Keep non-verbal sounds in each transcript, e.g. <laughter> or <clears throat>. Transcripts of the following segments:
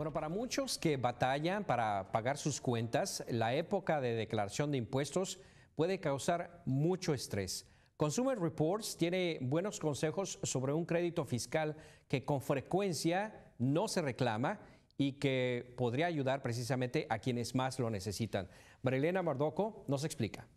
Bueno, para muchos que batallan para pagar sus cuentas, la época de declaración de impuestos puede causar mucho estrés. Consumer Reports tiene buenos consejos sobre un crédito fiscal que con frecuencia no se reclama y que podría ayudar precisamente a quienes más lo necesitan. Marilena Mardoco nos explica.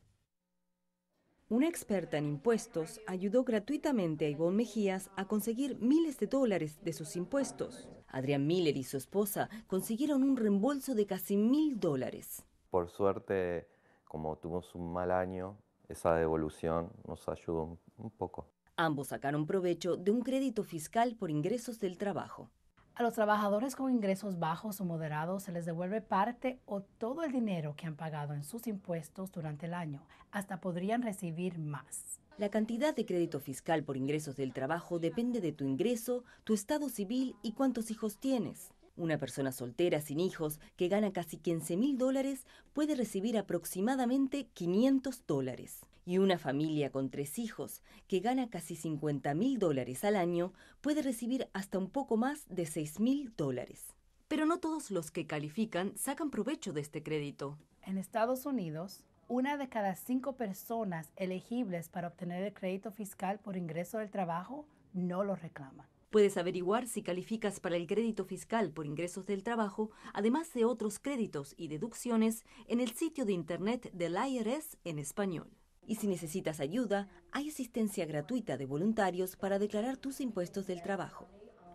Una experta en impuestos ayudó gratuitamente a Ivonne Mejías a conseguir miles de dólares de sus impuestos. Adrián Miller y su esposa consiguieron un reembolso de casi mil dólares. Por suerte, como tuvimos un mal año, esa devolución nos ayudó un poco. Ambos sacaron provecho de un crédito fiscal por ingresos del trabajo. A los trabajadores con ingresos bajos o moderados se les devuelve parte o todo el dinero que han pagado en sus impuestos durante el año. Hasta podrían recibir más. La cantidad de crédito fiscal por ingresos del trabajo depende de tu ingreso, tu estado civil y cuántos hijos tienes. Una persona soltera sin hijos que gana casi 15 mil dólares puede recibir aproximadamente 500 dólares. Y una familia con tres hijos que gana casi 50 mil dólares al año puede recibir hasta un poco más de 6 mil dólares. Pero no todos los que califican sacan provecho de este crédito. En Estados Unidos, una de cada cinco personas elegibles para obtener el crédito fiscal por ingreso del trabajo no lo reclama. Puedes averiguar si calificas para el crédito fiscal por ingresos del trabajo, además de otros créditos y deducciones, en el sitio de internet del IRS en español. Y si necesitas ayuda, hay asistencia gratuita de voluntarios para declarar tus impuestos del trabajo.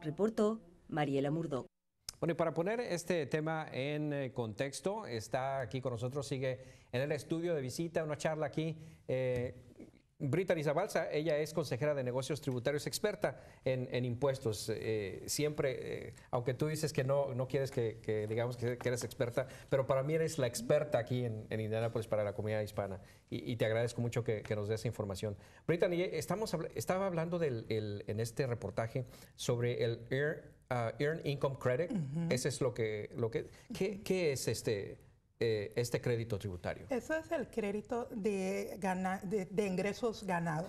Reportó Mariela Murdoch. Bueno, y para poner este tema en eh, contexto, está aquí con nosotros, sigue en el estudio de visita, una charla aquí. Eh, Brittany Zabalza, ella es consejera de negocios tributarios, experta en, impuestos. Eh, siempre, eh, aunque tú dices que no, no quieres que, digamos que, eres experta, pero para mí eres la experta aquí en, en Indianápolis para la comunidad hispana. Y, te agradezco mucho que, nos des esa información. Brittany, estamos, estaba hablando del, en este reportaje sobre el Air Uh, earn Income Credit, ese es lo que... Lo que ¿qué, es este, eh, este crédito tributario? Eso es el crédito de, de, ingresos ganados.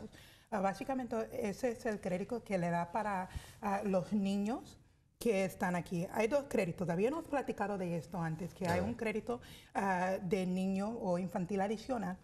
Ah, básicamente ese es el crédito que le da para ah, los niños que están aquí. Hay dos créditos, habíamos platicado de esto antes, que hay un crédito ah, de niño o infantil adicional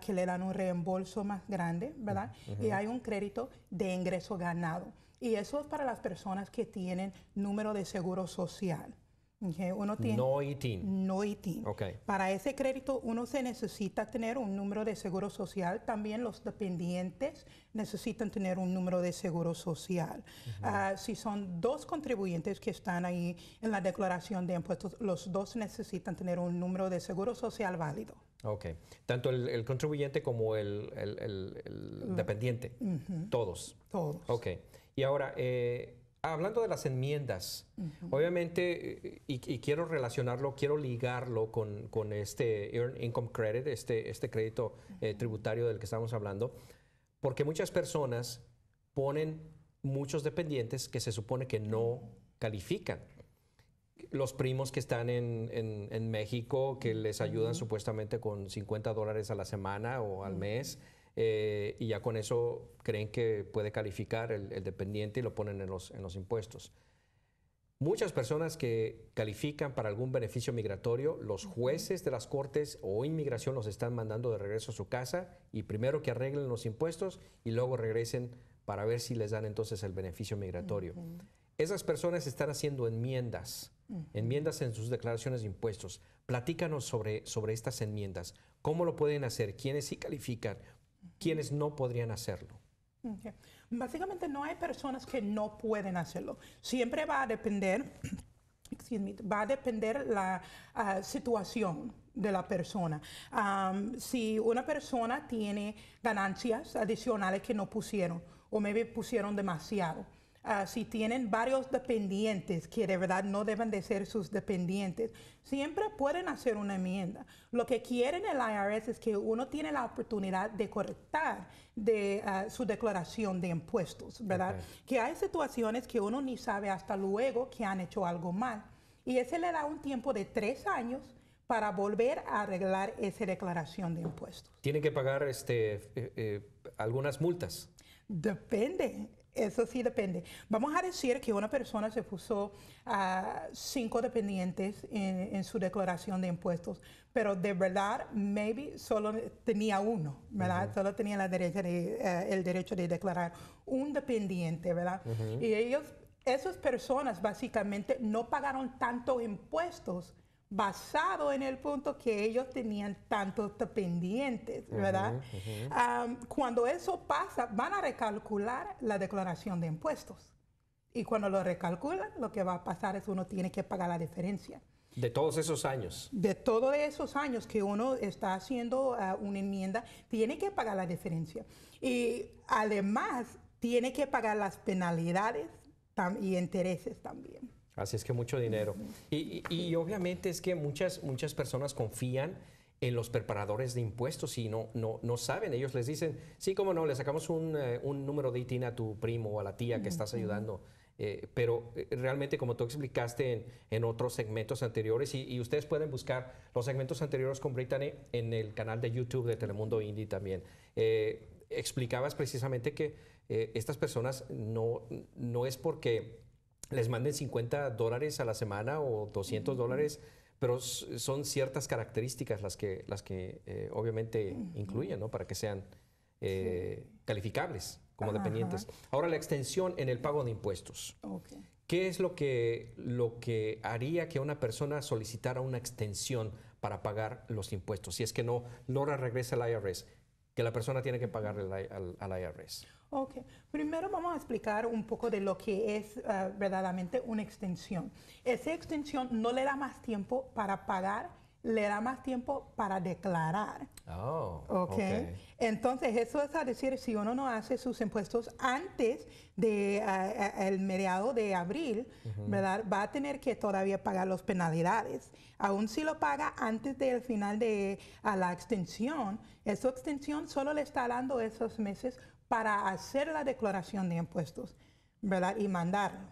que le dan un reembolso más grande, ¿verdad? Y hay un crédito de ingreso ganado y eso es para las personas que tienen número de seguro social. Uno tiene, no ITIN. No ITIN. Para ese crédito uno se necesita tener un número de seguro social. También los dependientes necesitan tener un número de seguro social. Ah, si son dos contribuyentes que están ahí en la declaración de impuestos, los dos necesitan tener un número de seguro social válido. Ok. Tanto el, contribuyente como el, mm. dependiente. Todos. Todos. Ok. Y ahora, eh, hablando de las enmiendas, obviamente, eh, y, quiero relacionarlo, quiero ligarlo con, este Earned Income Credit, este, este crédito eh, tributario del que estamos hablando, porque muchas personas ponen muchos dependientes que se supone que no califican los primos que están en, México, que les ayudan supuestamente con 50 dólares a la semana o al mes, eh, y ya con eso creen que puede calificar el, dependiente y lo ponen en los, impuestos. Muchas personas que califican para algún beneficio migratorio, los jueces de las cortes o inmigración los están mandando de regreso a su casa y primero que arreglen los impuestos y luego regresen para ver si les dan entonces el beneficio migratorio. Esas personas están haciendo enmiendas, enmiendas en sus declaraciones de impuestos. Platícanos sobre, sobre estas enmiendas. ¿Cómo lo pueden hacer? ¿Quiénes sí califican? quienes no podrían hacerlo. Básicamente no hay personas que no pueden hacerlo. Siempre va a depender, <clears throat> va a depender la ah, situación de la persona. si una persona tiene ganancias adicionales que no pusieron o maybe pusieron demasiado, Ah, si tienen varios dependientes que de verdad no deben de ser sus dependientes, siempre pueden hacer una enmienda. Lo que quieren el IRS es que uno tiene la oportunidad de correctar de ah, su declaración de impuestos, ¿verdad? Que hay situaciones que uno ni sabe hasta luego que han hecho algo mal. Y ese le da un tiempo de tres años para volver a arreglar esa declaración de impuestos. ¿Tienen que pagar este, eh, eh, algunas multas? Depende. Eso sí depende. Vamos a decir que una persona se puso a cinco dependientes en, su declaración de impuestos, pero de verdad, maybe solo tenía uno, ¿verdad? Solo tenía la derecha de, eh, el derecho de declarar un dependiente, ¿verdad? Y ellos, esas personas básicamente no pagaron tantos impuestos basado en el punto que ellos tenían tantos pendientes, ¿verdad? cuando eso pasa, van a recalcular la declaración de impuestos. Y cuando lo recalculan, lo que va a pasar es uno tiene que pagar la diferencia. De todos esos años. De todos esos años que uno está haciendo ah, una enmienda, tiene que pagar la diferencia. Y además, tiene que pagar las penalidades y intereses también. Así es que mucho dinero. Y, y, obviamente es que muchas, muchas personas confían en los preparadores de impuestos y no, no, no saben. Ellos les dicen, sí, cómo no, le sacamos un, eh, un número de ITIN a tu primo o a la tía que estás ayudando. Eh, pero eh, realmente, como tú explicaste en, en otros segmentos anteriores, y, ustedes pueden buscar los segmentos anteriores con Brittany en el canal de YouTube de Telemundo Indie también. explicabas precisamente que estas personas no, no es porque les manden 50 dólares a la semana o 200 dólares, pero son ciertas características las que, las que eh, obviamente incluyen, ¿no? Para que sean eh, calificables como dependientes. Ahora, la extensión en el pago de impuestos. ¿Qué es lo que, lo que haría que una persona solicitara una extensión para pagar los impuestos? Si es que no la regresa al IRS que la persona tiene que pagar al, IRS. Ok, primero vamos a explicar un poco de lo que es eh, verdaderamente una extensión. Esa extensión no le da más tiempo para pagar le da más tiempo para declarar. Oh, okay. Entonces, eso es a decir, si uno no hace sus impuestos antes del de, eh, eh, mediado de abril, ¿verdad? Va a tener que todavía pagar las penalidades. Aún si lo paga antes del final de la extensión, esa extensión solo le está dando esos meses para hacer la declaración de impuestos, ¿verdad? Y mandarlo.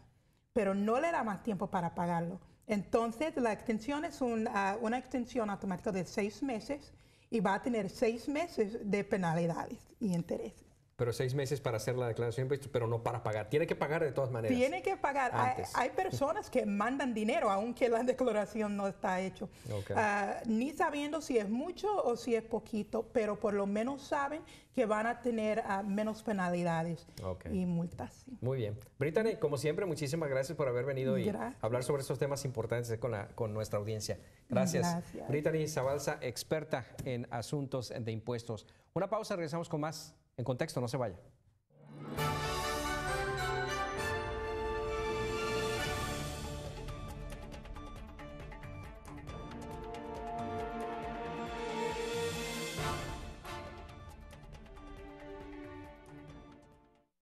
Pero no le da más tiempo para pagarlo. Entonces, la extensión es ah, una, extensión automática de seis meses y va a tener seis meses de penalidades y intereses pero seis meses para hacer la declaración de impuestos, pero no para pagar. Tiene que pagar de todas maneras. Tiene que pagar. Hay, personas que mandan dinero, aunque la <laughs> declaración no está hecha. Ah, ni sabiendo si es mucho o si es poquito, pero por lo menos saben que van a tener ah, menos penalidades y multas. Muy bien. Brittany, como siempre, muchísimas gracias por haber venido y hablar sobre estos temas importantes con, la, con nuestra audiencia. Gracias. gracias. Brittany Zabalza, experta en asuntos de impuestos. Una pausa, regresamos con más en contexto, no se vaya.